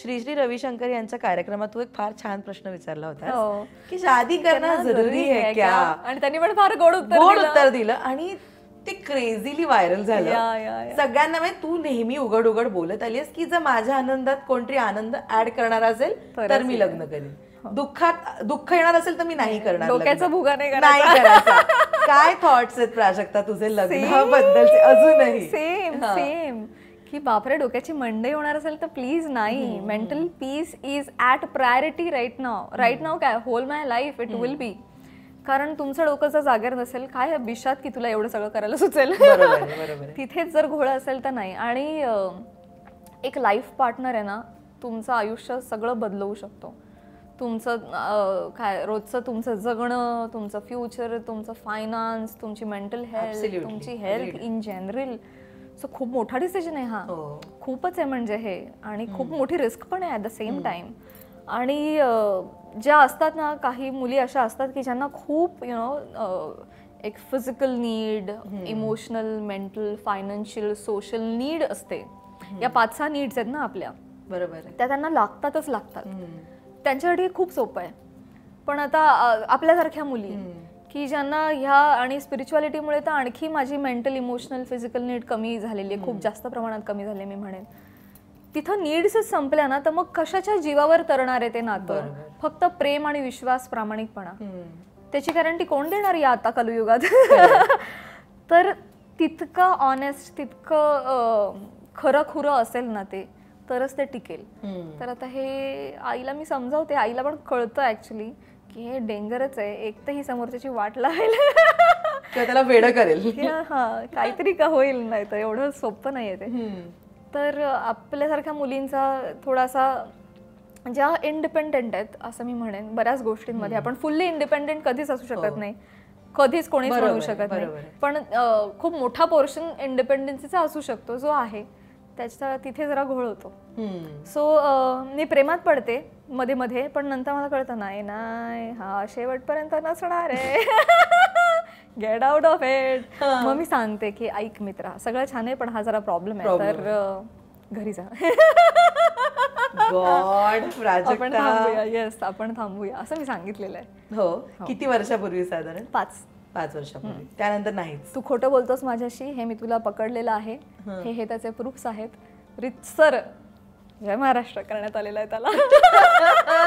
श्री श्री रविशंकर यांच्या कार्यक्रमात तू एक फार छान प्रश्न विचारला होता हो. की शादी करणं जरुरी आहे क्या आणि त्यांनी पण फार गोड गोड उत्तर दिलं आणि ते क्रेझिली व्हायरल झालं सगळ्यांना म्हणजे तू नेहमी उघड उघड बोलत आलीस की जर माझ्या आनंदात कोणतरी आनंद ऍड करणार असेल तर मी लग्न करेन हो. दुःखात दुःख येणार असेल तर मी नाही करणार डोक्याचा भुगा नाही काय थॉट्स आहेत प्राजक्ता तुझे बद्दल अजूनही सेम सेम की बापरे डोक्याची मंडई होणार असेल तर प्लीज नाही mental peace is at priority right now right now काय whole my life it will be कारण तुमचं डोकं जर जागेर नसेल काय बिशात की तुला एवढं सगळं करायला सुचेल तिथेच जर घोळ असेल तर नाही आणि एक लाईफ पार्टनर आहे ना तुमचं आयुष्य सगळं बदलवू शकतो तुमचं काय रोजचं तुमचं जगणं तुमचं फ्युचर तुमचं फायनान्स तुमची मेंटल हेल्थ तुमची हेल्थ इन जनरल सो खूप मोठा डिसिजन आहे हा हो. खूपच आहे म्हणजे हे आणि खूप मोठी रिस्क पण आहे ॲट द सेम टाइम आणि ज्या असतात ना काही मुली अशा असतात की ज्यांना खूप यु नो एक physical need emotional mental financial social need असते या पाच सहा नीड्स आहेत ना आपल्या बरोबर त्या त्यांना लागतातच लागतात त्यांच्यासाठी खूप सोपं आहे पण आता आपल्यासारख्या मुली की ज्यांना ह्या आणि स्पिरिच्युअलिटीमुळे तर आणखी माझी मेंटल इमोशनल फिजिकल नीड कमी झालेली आहे खूप जास्त प्रमाणात कमी झाले मी म्हणेन तिथं नीड्सच संपल्या ना तर मग कशाच्या जीवावर तरणार आहे ते नातं फक्त प्रेम आणि विश्वास प्रामाणिकपणा त्याची गॅरंटी कोण देणार या आता कलयुगात तर तितकं ऑनेस्ट तितकं खरं खुरं असेल ना ते तरच ते टिकेल तर आता हे आईला मी समजावते आईला पण कळतं ऍक्च्युली की हे डेंजरच आहे एक तर ही समोरच्याची वाट लावेल त्याला वेड करेल हा काहीतरी का होईल नाही तर एवढं सोपं नाही आहे ते तर आपल्यासारख्या मुलींचा थोडासा ज्या इंडिपेंडेंट आहेत असं मी म्हणेन बऱ्याच गोष्टींमध्ये आपण फुल्ली इंडिपेंडेंट कधीच असू शकत हो. नाही कधीच कोणीच बनवू शकत नाही पण खूप मोठा पोर्शन इंडिपेंडन्सीचा असू शकतो जो आहे त्याच्या तिथे जरा घोळ होतो सो मी प्रेमात पडते मध्ये मध्ये पण नंतर मला कळतं नाही नाही हा शेवटपर्यंत नसणार आहे गेट आउट ऑफ इट मग मी सांगते की ऐक मित्रा सगळं छान आहे पण हा जरा प्रॉब्लेम आहे तर घरी जा आपण थांबूया येस आपण थांबूया असं मी सांगितलेलं आहे हो, हो. किती वर्षापूर्वी साधारण पाच पाच वर्षापूर्वी त्यानंतर नाहीच तू खोटं बोलतोस माझ्याशी हे मी तुला पकडलेलं आहे हे हे त्याचे प्रूफ्स आहेत रितसर जय महाराष्ट्र करण्यात आलेला आहे त्याला